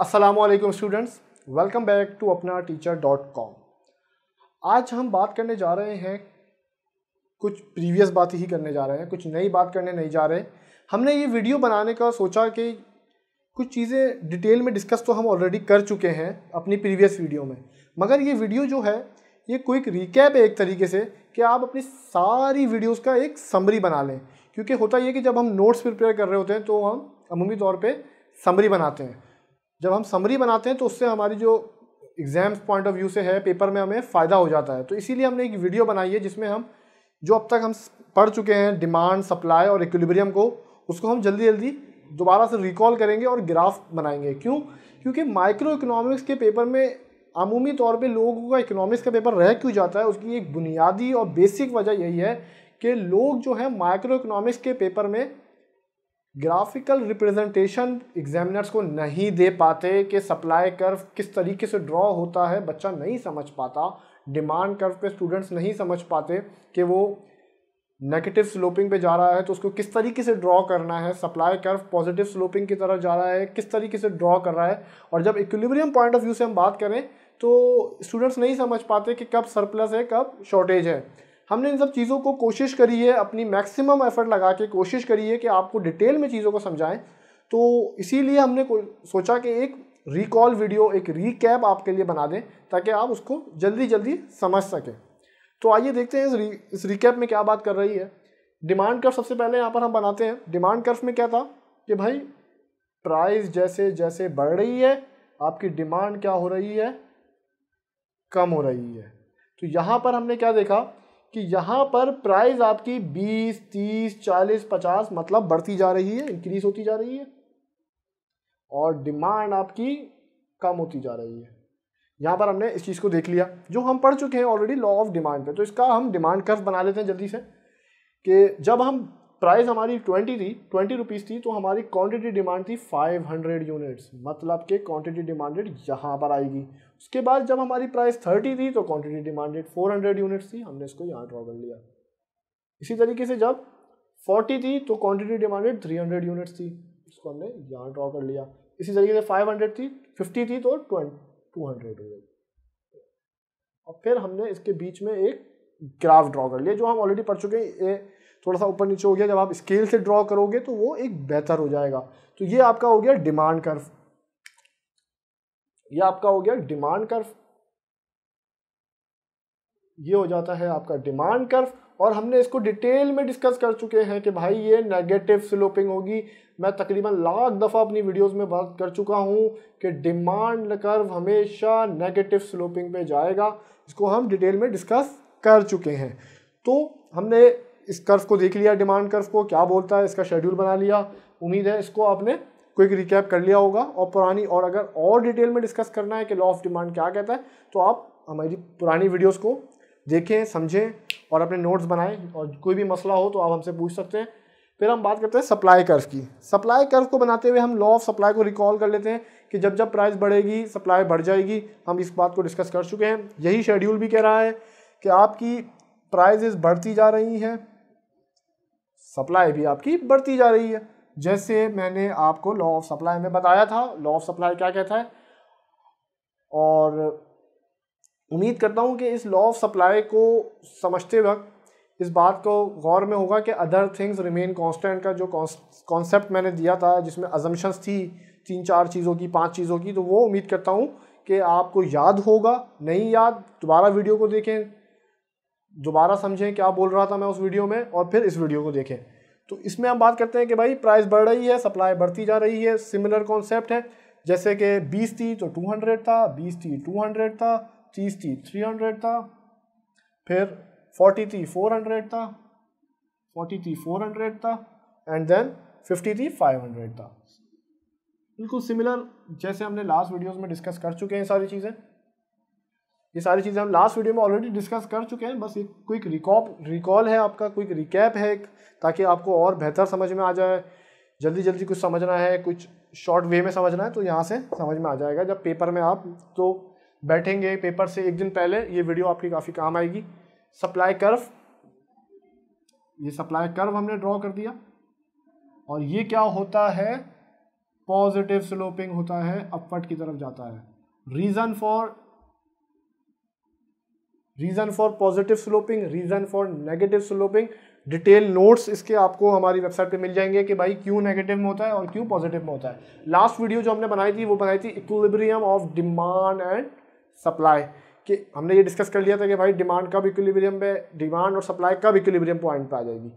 Aslam students welcome back to अपना teacher dot com आज हम बात करने जा रहे हैं कुछ प्रीवियस बात ही करने जा रहे हैं कुछ नई बात करने नहीं जा रहे हमने ये वीडियो बनाने का सोचा कि कुछ चीज़ें डिटेल में डिस्कस तो हम ऑलरेडी कर चुके हैं अपनी प्रीवियस वीडियो में मगर ये वीडियो जो है ये क्विक रिकैप है एक तरीके से कि आप अपनी सारी वीडियोस का एक समरी बना लें क्योंकि होता ये कि जब हम नोट्स प्रिपेयर कर रहे होते हैं तो हम अमूमी तौर पे समरी बनाते हैं जब हम समरी बनाते हैं तो उससे हमारी जो एग्ज़ाम्स पॉइंट ऑफ व्यू से है पेपर में हमें फ़ायदा हो जाता है तो इसीलिए हमने एक वीडियो बनाई है जिसमें हम जो अब तक हम पढ़ चुके हैं डिमांड सप्लाई और इक्विलिब्रियम को उसको हम जल्दी जल्दी दोबारा से रिकॉल करेंगे और ग्राफ बनाएंगे क्यों क्योंकि माइक्रो इकोनॉमिक्स के पेपर में अमूमी तौर पे लोगों का इकोनॉमिक्स का पेपर रह क्यों जाता है उसकी एक बुनियादी और बेसिक वजह यही है कि लोग जो है माइक्रो इकोनॉमिक्स के पेपर में ग्राफिकल रिप्रेजेंटेशन एग्जामिनर्स को नहीं दे पाते कि सप्लाई कर्व किस तरीके से ड्रॉ होता है बच्चा नहीं समझ पाता डिमांड कर्व पे स्टूडेंट्स नहीं समझ पाते कि वो नेगेटिव स्लोपिंग पे जा रहा है तो उसको किस तरीके से ड्रॉ करना है सप्लाई कर्व पॉजिटिव स्लोपिंग की तरफ जा रहा है किस तरीके से ड्रॉ कर रहा है और जब इक्विलिब्रियम पॉइंट ऑफ व्यू से हम बात करें तो स्टूडेंट्स नहीं समझ पाते कि कब सरप्लस है कब शॉर्टेज है हमने इन सब चीज़ों को कोशिश करी है अपनी मैक्सिमम एफर्ट लगा के कोशिश करी है कि आपको डिटेल में चीज़ों को समझाएं तो इसीलिए हमने सोचा कि एक रिकॉल वीडियो एक रिकैप आपके लिए बना दें ताकि आप उसको जल्दी जल्दी समझ सकें तो आइए देखते हैं इस री इस रिकैप में क्या बात कर रही है डिमांड कर्फ सबसे पहले यहाँ पर हम बनाते हैं डिमांड कर्फ में क्या था कि भाई प्राइस जैसे जैसे बढ़ रही है आपकी डिमांड क्या हो रही है कम हो रही है तो यहाँ पर हमने क्या देखा कि यहाँ पर प्राइस आपकी 20, 30, 40, 50 मतलब बढ़ती जा रही है इंक्रीज होती जा रही है और डिमांड आपकी कम होती जा रही है यहाँ पर हमने इस चीज़ को देख लिया जो हम पढ़ चुके हैं ऑलरेडी लॉ ऑफ डिमांड पे तो इसका हम डिमांड कर्व बना लेते हैं जल्दी से कि जब हम प्राइस हमारी ट्वेंटी थी ट्वेंटी रुपीज़ थी तो हमारी क्वांटिटी डिमांड थी फाइव हंड्रेड यूनिट्स मतलब कि क्वांटिटी डिमांडेड यहाँ पर आएगी उसके बाद जब हमारी प्राइस थर्टी थी तो quantity demanded four hundred units थी हमने इसको यहाँ ड्रॉ कर लिया इसी तरीके से जब फोर्टी थी तो quantity demanded three hundred units थी इसको हमने यहाँ ड्रॉ कर लिया इसी तरीके से फाइव हंड्रेड थी फिफ्टी थी तो टू हंड्रेड हो गई और फिर हमने इसके बीच में एक ग्राफ ड्रॉ कर लिया जो हम ऑलरेडी पढ़ चुके हैं थोड़ा सा ऊपर नीचे हो गया जब आप स्केल से ड्रॉ करोगे तो वो एक बेहतर हो जाएगा तो ये आपका हो गया डिमांड कर्फ ये आपका हो गया डिमांड कर्व ये हो जाता है आपका डिमांड कर्व और हमने इसको डिटेल में डिस्कस कर चुके हैं कि भाई ये नेगेटिव स्लोपिंग होगी मैं तकरीबन लाख दफ़ा अपनी वीडियोस में बात कर चुका हूँ कि डिमांड कर्व हमेशा नेगेटिव स्लोपिंग पे जाएगा इसको हम डिटेल में डिस्कस कर चुके हैं तो हमने इस कर्व को देख लिया डिमांड कर्व को क्या बोलता है इसका शेड्यूल बना लिया उम्मीद है इसको आपने क्विक रिकैप कर लिया होगा और पुरानी और अगर और डिटेल में डिस्कस करना है कि लॉ ऑफ डिमांड क्या कहता है तो आप हमारी पुरानी वीडियोस को देखें समझें और अपने नोट्स बनाएं और कोई भी मसला हो तो आप हमसे पूछ सकते हैं फिर हम बात करते हैं सप्लाई कर्व की सप्लाई कर्व को बनाते हुए हम लॉ ऑफ सप्लाई को रिकॉल कर लेते हैं कि जब जब प्राइस बढ़ेगी सप्लाई बढ़ जाएगी हम इस बात को डिस्कस कर चुके हैं यही शेड्यूल भी कह रहा है कि आपकी प्राइजेज बढ़ती जा रही हैं सप्लाई भी आपकी बढ़ती जा रही है जैसे मैंने आपको लॉ ऑफ सप्लाई में बताया था लॉ ऑफ सप्लाई क्या कहता है और उम्मीद करता हूँ कि इस लॉ ऑफ सप्लाई को समझते वक्त इस बात को गौर में होगा कि अदर थिंग्स रिमेन कांस्टेंट का जो कॉन्सेप्ट मैंने दिया था जिसमें अजम्पन्स थी तीन चार चीज़ों की पांच चीज़ों की तो वो उम्मीद करता हूँ कि आपको याद होगा नहीं याद दोबारा वीडियो को देखें दोबारा समझें क्या बोल रहा था मैं उस वीडियो में और फिर इस वीडियो को देखें तो इसमें हम बात करते हैं कि भाई प्राइस बढ़ रही है सप्लाई बढ़ती जा रही है सिमिलर कॉन्सेप्ट है जैसे कि बीस थी तो हंड्रेड था बीस थी हंड्रेड था तीस थी हंड्रेड था फिर फोर्टी थी हंड्रेड था फोर्टी थी हंड्रेड था एंड देन फिफ्टी थी हंड्रेड था बिल्कुल सिमिलर जैसे हमने लास्ट वीडियोस में डिस्कस कर चुके हैं सारी चीज़ें ये सारी चीज़ें हम लास्ट वीडियो में ऑलरेडी डिस्कस कर चुके हैं बस एक क्विक रिकॉप रिकॉल है आपका क्विक रिकैप है एक ताकि आपको और बेहतर समझ में आ जाए जल्दी जल्दी कुछ समझना है कुछ शॉर्ट वे में समझना है तो यहाँ से समझ में आ जाएगा जब पेपर में आप तो बैठेंगे पेपर से एक दिन पहले ये वीडियो आपकी काफ़ी काम आएगी सप्लाई कर्व ये सप्लाई कर्व हमने ड्रॉ कर दिया और ये क्या होता है पॉजिटिव स्लोपिंग होता है अपवर्ड की तरफ जाता है reason for reason for positive sloping reason for negative sloping detail notes इसके आपको हमारी वेबसाइट पे मिल जाएंगे कि भाई क्यों नेगेटिव में होता है और क्यों पॉजिटिव में होता है लास्ट वीडियो जो हमने बनाई थी वो बनाई थी equilibrium of demand and supply कि हमने ये डिस्कस कर लिया था कि भाई डिमांड कब इक्विलिब्रियम पे डिमांड और सप्लाई कब इक्विलिब्रियम पॉइंट पे आ जाएगी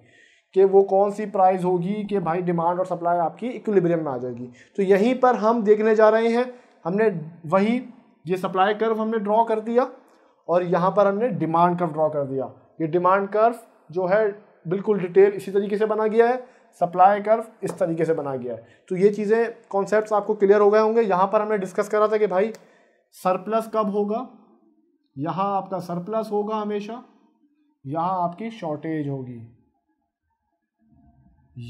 कि वो कौन सी प्राइस होगी कि भाई डिमांड और सप्लाई आपकी इक्विलिब्रियम में आ जाएगी तो यहीं पर हम देखने जा रहे हैं हमने वही ये सप्लाई कर्व हमने ड्रॉ कर दिया और यहाँ पर हमने डिमांड कर्व ड्रॉ कर दिया ये डिमांड कर्व जो है बिल्कुल डिटेल इसी तरीके से बना गया है सप्लाई कर्व इस तरीके से बना गया है तो ये चीज़ें कॉन्सेप्ट आपको क्लियर हो गए होंगे यहाँ पर हमने डिस्कस करा था कि भाई सरप्लस कब होगा यहाँ आपका सरप्लस होगा हमेशा यहाँ आपकी शॉर्टेज होगी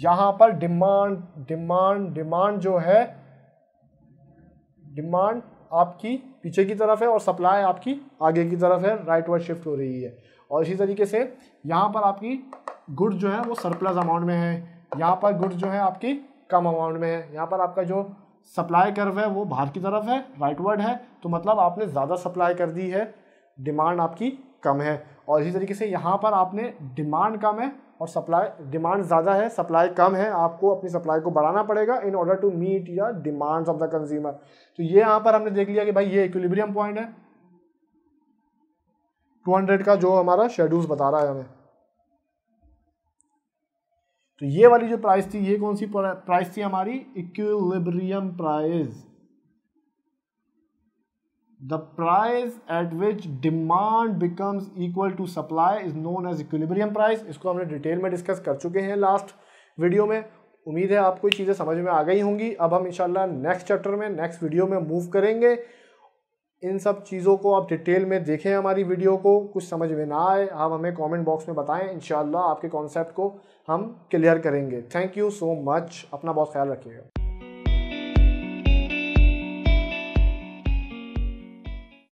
यहाँ पर डिमांड डिमांड डिमांड जो है डिमांड आपकी पीछे की तरफ है और सप्लाई आपकी आगे की तरफ है राइट वर्ड शिफ्ट हो रही है और इसी तरीके से यहाँ पर आपकी गुड्स जो है वो सरप्लस अमाउंट में है यहाँ पर गुड्स जो है आपकी कम अमाउंट में है यहाँ पर आपका जो सप्लाई कर्व है वो बाहर की तरफ है राइट वर्ड है तो मतलब आपने ज़्यादा सप्लाई कर दी है डिमांड आपकी कम है और इसी तरीके से यहाँ पर आपने डिमांड कम है और सप्लाई डिमांड ज़्यादा है सप्लाई कम है आपको अपनी सप्लाई को बढ़ाना पड़ेगा इन ऑर्डर टू मीट या डिमांड्स ऑफ द कंज्यूमर तो ये यहाँ पर हमने देख लिया कि भाई ये इक्विलिब्रियम पॉइंट है 200 का जो हमारा शेड्यूल्स बता रहा है हमें तो ये वाली जो प्राइस थी ये कौन सी प्राइस थी हमारी equilibrium price the price at which demand becomes equal to supply is known as equilibrium price इसको हमने डिटेल में डिस्कस कर चुके हैं लास्ट वीडियो में उम्मीद है आपको ये चीज़ें समझ में आ गई होंगी अब हम इंशाल्लाह नेक्स्ट चैप्टर में नेक्स्ट वीडियो में मूव करेंगे इन सब चीज़ों को आप डिटेल में देखें हमारी वीडियो को कुछ समझ में ना आए आप हमें कमेंट बॉक्स में बताएं इंशाल्लाह आपके कॉन्सेप्ट को हम क्लियर करेंगे थैंक यू सो मच अपना बहुत ख्याल रखिएगा